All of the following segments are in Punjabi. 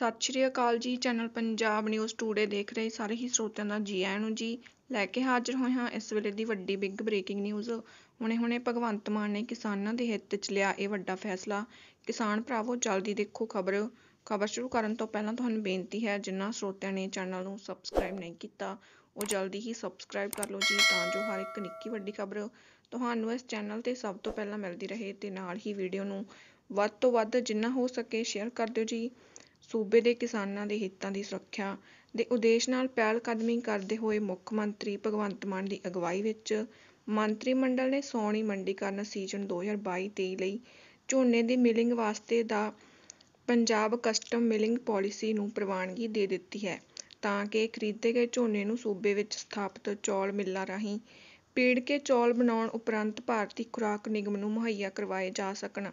ਸਤਿ ਸ਼੍ਰੀ ਅਕਾਲ ਜੀ ਚੈਨਲ ਪੰਜਾਬ ਨਿਊਜ਼ ਟੂਡੇ ਦੇਖ ਰਹੇ ਸਾਰੇ ਹੀ ਸਰੋਤਿਆਂ ਦਾ ਜੀ ਆਇਆਂ ਨੂੰ ਜੀ ਲੈ ਕੇ ਹਾਜ਼ਰ ਹੋਏ ਹਾਂ ਇਸ ਵੇਲੇ ਦੀ ਵੱਡੀ ਬਿਗ ਬ੍ਰੇਕਿੰਗ ਨਿਊਜ਼ ਹੁਣੇ-ਹੁਣੇ ਭਗਵੰਤ ਮਾਨ ਨੇ ਕਿਸਾਨਾਂ ਦੇ ਹਿੱਤ 'ਚ ਲਿਆ ਇਹ ਵੱਡਾ ਫੈਸਲਾ ਕਿਸਾਨ ਭਰਾਵੋ ਜਲਦੀ ਦੇਖੋ ਖਬਰ ਖਬਰ ਸ਼ੁਰੂ ਕਰਨ ਤੋਂ ਪਹਿਲਾਂ ਤੁਹਾਨੂੰ ਬੇਨਤੀ ਹੈ ਜਿਨ੍ਹਾਂ ਸਰੋਤਿਆਂ ਨੇ ਚੈਨਲ ਨੂੰ ਸਬਸਕ੍ਰਾਈਬ ਨਹੀਂ ਕੀਤਾ ਉਹ ਜਲਦੀ ਹੀ ਸਬਸਕ੍ਰਾਈਬ ਕਰ ਲਓ ਜੀ ਤਾਂ ਜੋ ਹਰ ਇੱਕ ਨਿੱਕੀ ਵੱਡੀ ਖਬਰ ਤੁਹਾਨੂੰ ਇਸ ਚੈਨਲ ਤੇ ਸਭ ਤੋਂ ਪਹਿਲਾਂ ਮਿਲਦੀ ਰਹੇ ਤੇ ਨਾਲ ਹੀ ਵੀਡੀਓ ਨੂੰ ਵੱਧ ਤੋਂ ਵੱਧ ਜਿੰਨਾ ਹੋ ਸਕੇ ਸ਼ੇਅਰ ਕਰ ਦਿਓ ਜੀ ਸੂਬੇ ਦੇ ਕਿਸਾਨਾਂ ਦੇ ਹਿੱਤਾਂ ਦੀ ਸੁਰੱਖਿਆ ਦੇ ਉਦੇਸ਼ ਨਾਲ ਕਦਮੀ ਕਰਦੇ ਹੋਏ ਮੁੱਖ ਮੰਤਰੀ ਭਗਵੰਤ ਮਾਨ ਦੀ ਅਗਵਾਈ ਵਿੱਚ ਮੰਤਰੀ ਮੰਡਲ ਨੇ ਸੌਣੀ ਮੰਡੀਕਰਨ ਸੀਜ਼ਨ 2022 2022-23 ਲਈ ਝੋਨੇ ਦੀ ਮਿਲਿੰਗ ਵਾਸਤੇ ਦਾ ਪੰਜਾਬ ਕਸਟਮ ਮਿਲਿੰਗ ਪਾਲਿਸੀ ਨੂੰ ਪ੍ਰਵਾਨਗੀ ਦੇ ਦਿੱਤੀ ਹੈ ਤਾਂ ਕਿ ਖਰੀਦੇ ਗਏ ਝੋਨੇ ਨੂੰ ਸੂਬੇ ਵਿੱਚ ਸਥਾਪਿਤ ਚੌਲ ਮਿੱਲਾਂ ਰਾਹੀਂ ਪੀੜ ਕੇ ਚੌਲ ਬਣਾਉਣ ਉਪਰੰਤ ਭਾਰਤੀ ਖੁਰਾਕ ਨਿਗਮ ਨੂੰ ਮੁਹੱਈਆ ਕਰਵਾਏ ਜਾ ਸਕਣ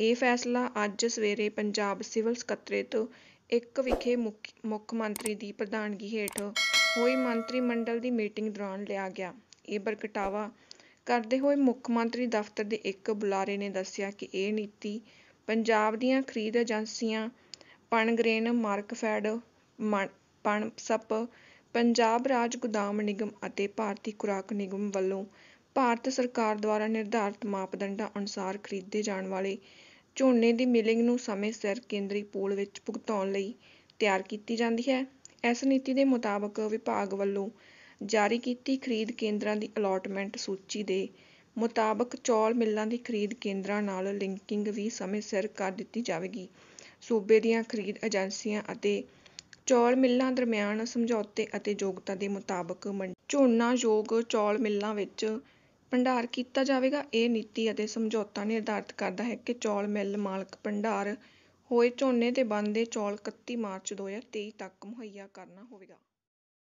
ਇਹ ਫੈਸਲਾ ਅੱਜ ਸਵੇਰੇ ਪੰਜਾਬ ਸਿਵਲ ਸਕੱਤਰੇਤ ਇੱਕ ਵਿਖੇ ਮੁੱਖ ਮੁੱਖ ਮੰਤਰੀ ਦੀ ਪ੍ਰਧਾਨਗੀ ਹੇਠ ਹੋਈ ਮੰਤਰੀ ਮੰਡਲ ਦੀ ਮੀਟਿੰਗ ਦੌਰਾਨ ਲਿਆ ਗਿਆ ਇਹ ਪ੍ਰਗਟਾਵਾ ਕਰਦੇ ਹੋਏ ਮੁੱਖ ਮੰਤਰੀ ਦਫ਼ਤਰ ਦੇ ਇੱਕ ਬੁਲਾਰੇ ਨੇ ਦੱਸਿਆ ਕਿ ਇਹ ਨੀਤੀ ਪੰਜਾਬ ਦੀਆਂ ਖਰੀਦ ਏਜੰਸੀਆਂ ਪਣਗ੍ਰੇਨ ਮਾਰਕਫੈਡ ਪਣਸਪ ਪੰਜਾਬ ਰਾਜ ਗੋਦਾਮ ਨਿਗਮ ਅਤੇ ਭਾਰਤੀ ਖੁਰਾਕ ਨਿਗਮ ਵੱਲੋਂ ਭਾਰਤ ਸਰਕਾਰ ਦੁਆਰਾ ਨਿਰਧਾਰਤ ਮਾਪਦੰਡਾਂ ਅਨੁਸਾਰ ਖਰੀਦੇ ਜਾਣ ਵਾਲੇ ਝੋਨੇ ਦੀ ਮਿਲਿੰਗ ਨੂੰ ਸਮੇਂ ਸਿਰ ਕੇਂਦਰੀ ਪੂਲ ਵਿੱਚ ਭੁਗਤਾਉਣ ਲਈ ਤਿਆਰ ਕੀਤੀ ਜਾਂਦੀ ਹੈ ਇਸ ਨੀਤੀ ਦੇ ਮੁਤਾਬਕ ਵਿਭਾਗ ਵੱਲੋਂ ਜਾਰੀ ਕੀਤੀ ਖਰੀਦ ਕੇਂਦਰਾਂ ਦੀ ਅਲਾਟਮੈਂਟ ਸੂਚੀ ਦੇ ਮੁਤਾਬਕ ਚੌਲ ਮਿੱਲਾਂ ਦੀ ਖਰੀਦ ਕੇਂਦਰਾਂ ਨਾਲ ਲਿੰਕਿੰਗ ਵੀ ਸਮੇਂ ਸਿਰ ਕਰ ਦਿੱਤੀ ਜਾਵੇਗੀ ਸੂਬੇ ਦੀਆਂ ਖਰੀਦ ਏਜੰਸੀਆਂ ਅਤੇ ਚੌਲ ਮਿੱਲਾਂ ਦਰਮਿਆਨ ਸਮਝੌਤੇ ਅਤੇ ਯੋਗਤਾ ਦੇ ਮੁਤਾਬਕ ਝੋਨਾ ਯੋਗ ਚੌਲ ਮਿੱਲਾਂ ਵਿੱਚ ਭੰਡਾਰ ਕੀਤਾ ਜਾਵੇਗਾ ਇਹ ਨੀਤੀ ਅਤੇ ਸਮਝੌਤਾ ਨਿਰਧਾਰਤ ਕਰਦਾ ਹੈ ਕਿ ਚੌਲ ਮਿੱਲ ਮਾਲਕ ਭੰਡਾਰ ਹੋਏ ਝੋਨੇ ਦੇ ਬਣਦੇ ਚੌਲ ਇਕੱਤੀ ਮਾਰਚ ਦੋ ਹਜ਼ਾਰ ਤੇਈ ਤੱਕ ਮੁਹੱਈਆ ਕਰਨਾ ਹੋਵੇਗਾ